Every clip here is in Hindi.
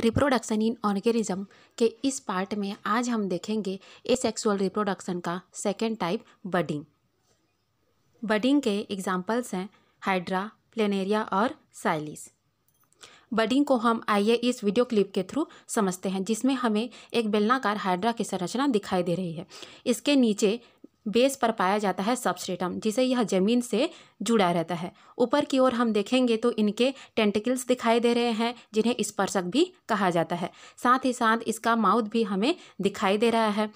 रिप्रोडक्शन इन ऑर्गेनिज्म के इस पार्ट में आज हम देखेंगे सेक्सुअल रिप्रोडक्शन का सेकेंड टाइप बडिंग बडिंग के एग्जाम्पल्स हैं हाइड्रा प्लेनेरिया और साइलिस बडिंग को हम आइए इस वीडियो क्लिप के थ्रू समझते हैं जिसमें हमें एक बेलनाकार हाइड्रा की संरचना दिखाई दे रही है इसके नीचे बेस पर पाया जाता है सबस्ट्रेटम जिसे यह जमीन से जुड़ा रहता है ऊपर की ओर हम देखेंगे तो इनके टेंटिकल्स दिखाई दे रहे हैं जिन्हें स्पर्शक भी कहा जाता है साथ ही साथ इसका माउथ भी हमें दिखाई दे रहा है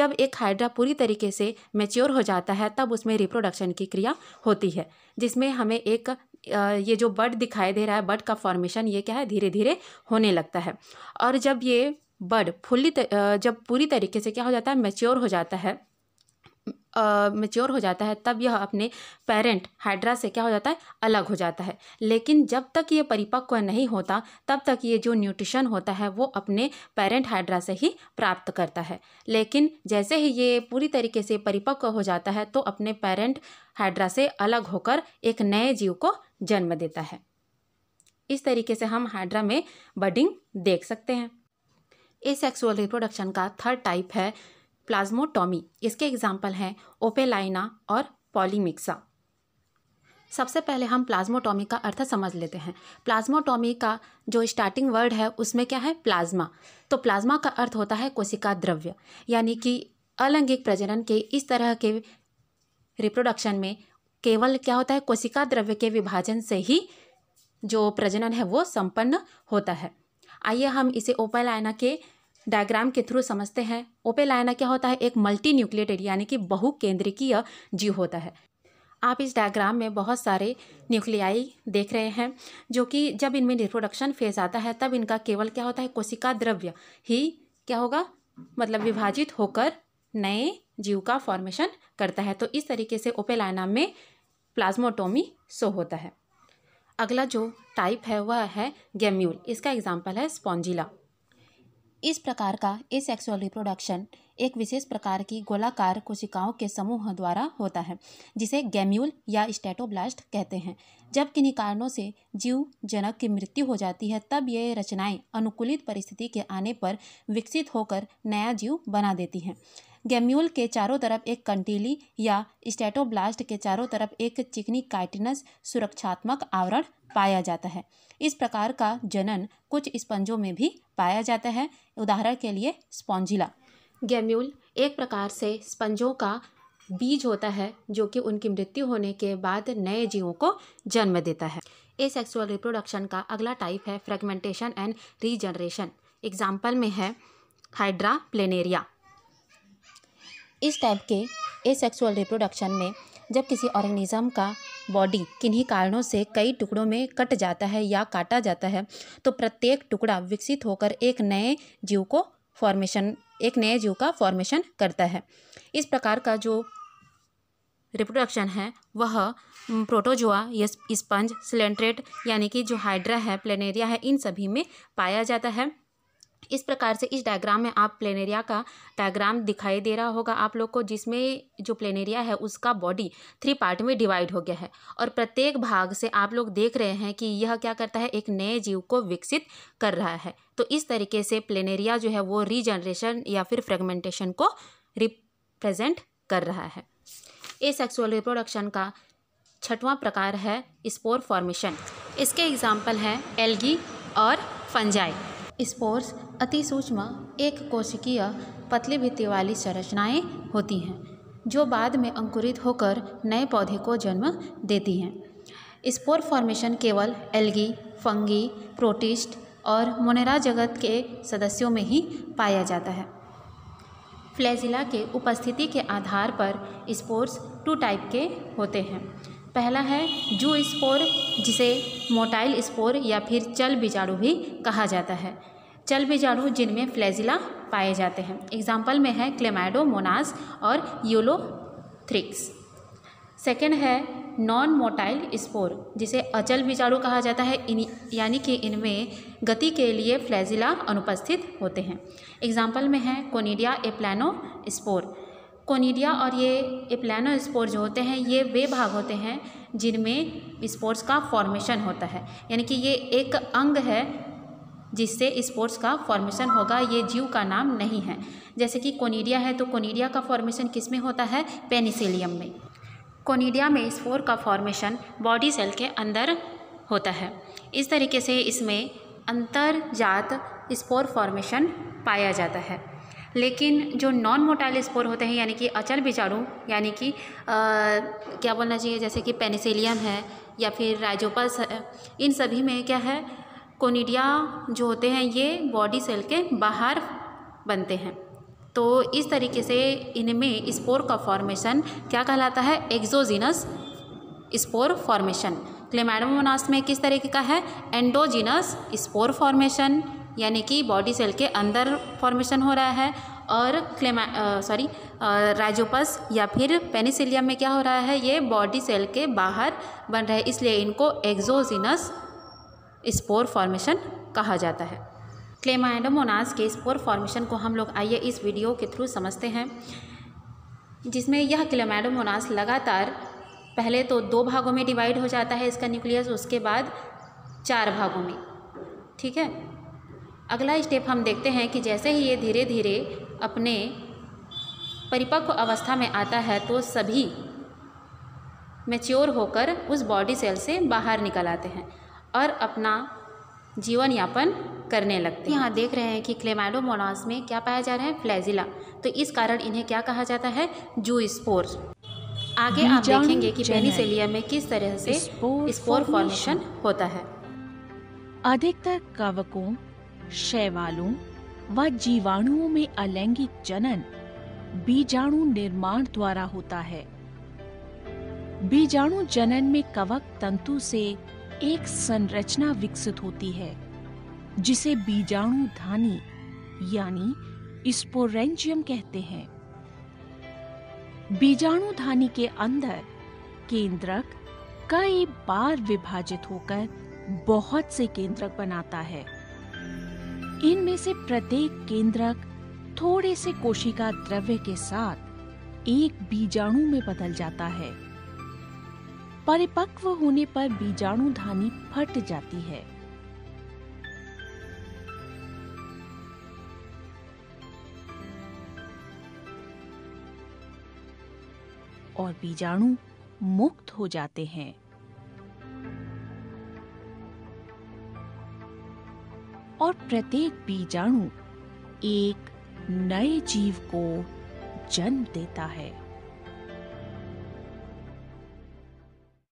जब एक हाइड्रा पूरी तरीके से मेच्योर हो जाता है तब उसमें रिप्रोडक्शन की क्रिया होती है जिसमें हमें एक ये जो बर्ड दिखाई दे रहा है बर्ड का फॉर्मेशन ये क्या है धीरे धीरे होने लगता है और जब ये बर्ड फुल्ली जब पूरी तरीके से क्या हो जाता है मेच्योर हो जाता है मेच्योर हो जाता है तब यह अपने पेरेंट हाइड्रा से क्या हो जाता है अलग हो जाता है लेकिन जब तक ये परिपक्व नहीं होता तब तक ये जो न्यूट्रिशन होता है वो अपने पेरेंट हाइड्रा से ही प्राप्त करता है लेकिन जैसे ही ये पूरी तरीके से परिपक्व हो जाता है तो अपने पेरेंट हाइड्रा से अलग होकर एक नए जीव को जन्म देता है इस तरीके से हम हाइड्रा में बडिंग देख सकते हैं ए सेक्सुअल रिप्रोडक्शन का थर्ड टाइप है प्लाज्मोटॉमी इसके एग्जाम्पल हैं ओपेलाइना और पॉलीमिक्सा सबसे पहले हम प्लाज्मोटॉमी का अर्थ समझ लेते हैं प्लाज्मोटॉमी का जो स्टार्टिंग वर्ड है उसमें क्या है प्लाज्मा तो प्लाज्मा का अर्थ होता है कोशिका द्रव्य यानी कि अलैंगिक प्रजनन के इस तरह के रिप्रोडक्शन में केवल क्या होता है कोशिका द्रव्य के विभाजन से ही जो प्रजनन है वो संपन्न होता है आइए हम इसे ओपेलाइना के डायग्राम के थ्रू समझते हैं ओपेल क्या होता है एक मल्टी न्यूक्लिएटेड यानी कि बहु केंद्रिकीय जीव होता है आप इस डायग्राम में बहुत सारे न्यूक्लियाई देख रहे हैं जो कि जब इनमें रिप्रोडक्शन फेज आता है तब इनका केवल क्या होता है कोशिका द्रव्य ही क्या होगा मतलब विभाजित होकर नए जीव का फॉर्मेशन करता है तो इस तरीके से ओपेलाइना में प्लाज्मोटोमी सो होता है अगला जो टाइप है वह है गेम्यूल इसका एग्जाम्पल है स्पॉन्जिला इस प्रकार का सेक्सुअल रिप्रोडक्शन एक विशेष प्रकार की गोलाकार कोशिकाओं के समूह द्वारा होता है जिसे गैम्यूल या स्टेटोब्लास्ट कहते हैं जब किन्हीं कारणों से जीव जनक की मृत्यु हो जाती है तब ये रचनाएं अनुकूलित परिस्थिति के आने पर विकसित होकर नया जीव बना देती हैं गैम्यूल के चारों तरफ एक कंटीली या स्टेटोब्लास्ट के चारों तरफ एक चिकनी काइटिनस सुरक्षात्मक आवरण पाया जाता है इस प्रकार का जनन कुछ स्पंजों में भी पाया जाता है उदाहरण के लिए स्पॉन्जिला गैम्यूल एक प्रकार से स्पंजों का बीज होता है जो कि उनकी मृत्यु होने के बाद नए जीवों को जन्म देता है ए सेक्सुअल रिप्रोडक्शन का अगला टाइप है फ्रेगमेंटेशन एंड रीजनरेशन एग्जाम्पल में है हाइड्रा प्लेनेरिया इस टाइप के ए सेक्सुअल रिप्रोडक्शन में जब किसी ऑर्गेनिज्म का बॉडी किन्हीं कारणों से कई टुकड़ों में कट जाता है या काटा जाता है तो प्रत्येक टुकड़ा विकसित होकर एक नए जीव को फॉर्मेशन एक नए जीव का फॉर्मेशन करता है इस प्रकार का जो रिप्रोडक्शन है वह प्रोटोजोआ स्पंज सिलेंट्रेट यानी कि जो हाइड्रा है प्लेनेरिया है इन सभी में पाया जाता है इस प्रकार से इस डायग्राम में आप प्लेनेरिया का डायग्राम दिखाई दे रहा होगा आप लोग को जिसमें जो प्लेनेरिया है उसका बॉडी थ्री पार्ट में डिवाइड हो गया है और प्रत्येक भाग से आप लोग देख रहे हैं कि यह क्या करता है एक नए जीव को विकसित कर रहा है तो इस तरीके से प्लेनेरिया जो है वो रीजनरेशन या फिर फ्रेगमेंटेशन को रिप्रेजेंट कर रहा है ए सेक्सुअल रिप्रोडक्शन का छठवां प्रकार है स्पोर फॉर्मेशन इसके एग्जाम्पल हैं एल्गी और फंजाई स्पोर्स एक कोशिकीय पतली भित्ति वाली संरचनाएँ होती हैं जो बाद में अंकुरित होकर नए पौधे को जन्म देती हैं स्पोर फॉर्मेशन केवल एल्गी फंगी प्रोटिस्ट और मोनेरा जगत के सदस्यों में ही पाया जाता है फ्लैजिला के उपस्थिति के आधार पर स्पोर्स टू टाइप के होते हैं पहला है जू स्पोर जिसे मोटाइल स्पोर या फिर चल बीजाणु भी कहा जाता है चल बीजाणु जिनमें फ्लैजिला पाए जाते हैं एग्जाम्पल में है क्लेमाइडोमोनास और थ्रिक्स सेकेंड है नॉन मोटाइल स्पोर जिसे अचल बीजाणु कहा जाता है इन यानी कि इनमें गति के लिए फ्लैजिला अनुपस्थित होते हैं एग्जाम्पल में है कोनीडिया एप्लानो स्पोर कोनीडिया और ये एप्लानो स्पोर जो होते हैं ये वे भाग होते हैं जिनमें स्पोर्ट्स का फॉर्मेशन होता है यानी कि ये एक अंग है जिससे स्पोर्ट्स का फॉर्मेशन होगा ये जीव का नाम नहीं है जैसे कि कोनीडिया है तो कोनीडिया का फॉर्मेशन किस में होता है पेनिसिलियम में कोनीडिया में स्पोर का फॉर्मेशन बॉडी सेल के अंदर होता है इस तरीके से इसमें अंतर जात स्पोर फॉर्मेशन पाया जाता है लेकिन जो नॉन मोटाइल स्पोर होते हैं यानी कि अचल बीजाणु यानी कि क्या बोलना चाहिए जैसे कि पेनिसिलियम है या फिर राइजोपस है इन सभी में क्या है कोनिडिया जो होते हैं ये बॉडी सेल के बाहर बनते हैं तो इस तरीके से इनमें स्पोर का फॉर्मेशन क्या कहलाता है एक्जोजिनस स्पोर फॉर्मेशन क्लेमैडोमोनास में किस तरीके का है एंडोजिनस स्पोर फॉर्मेशन यानी कि बॉडी सेल के अंदर फॉर्मेशन हो रहा है और क्लेमा सॉरी राइजोपस या फिर पेनिसिलियम में क्या हो रहा है ये बॉडी सेल के बाहर बन रहे इसलिए इनको एक्जोजिनस स्पोर फॉर्मेशन कहा जाता है क्लेमाइडोमोनास के स्पोर फॉर्मेशन को हम लोग आइए इस वीडियो के थ्रू समझते हैं जिसमें यह क्लेमाइडोमोनास लगातार पहले तो दो भागों में डिवाइड हो जाता है इसका न्यूक्लियस उसके बाद चार भागों में ठीक है अगला स्टेप हम देखते हैं कि जैसे ही ये धीरे धीरे अपने परिपक्व अवस्था में आता है तो सभी मेच्योर होकर उस बॉडी सेल से बाहर निकल आते हैं और अपना जीवन यापन करने लगते हैं यहाँ देख रहे हैं कि क्लेमाइडोमोनास में क्या पाया जा रहा है फ्लैजिला तो इस कारण इन्हें क्या कहा जाता है जू स्पोर आगे आप देखेंगे कि पेनिसिलिया में किस तरह से स्पोर फॉर्मेशन होता है अधिकतर कवकों शैवालों व जीवाणुओं में अलैंगिक जनन बीजाणु निर्माण द्वारा होता है बीजाणु जनन में कवक तंतु से एक संरचना विकसित होती है जिसे बीजाणु धानी यानी स्पोरेंजियम कहते हैं बीजाणु धानी के अंदर केंद्रक कई बार विभाजित होकर बहुत से केंद्रक बनाता है इनमें से प्रत्येक केंद्रक थोड़े से कोशिका द्रव्य के साथ एक बीजाणु में बदल जाता है परिपक्व होने पर बीजाणु धानी फट जाती है और बीजाणु मुक्त हो जाते हैं और प्रत्येक बीजाणु एक नए जीव को जन्म देता है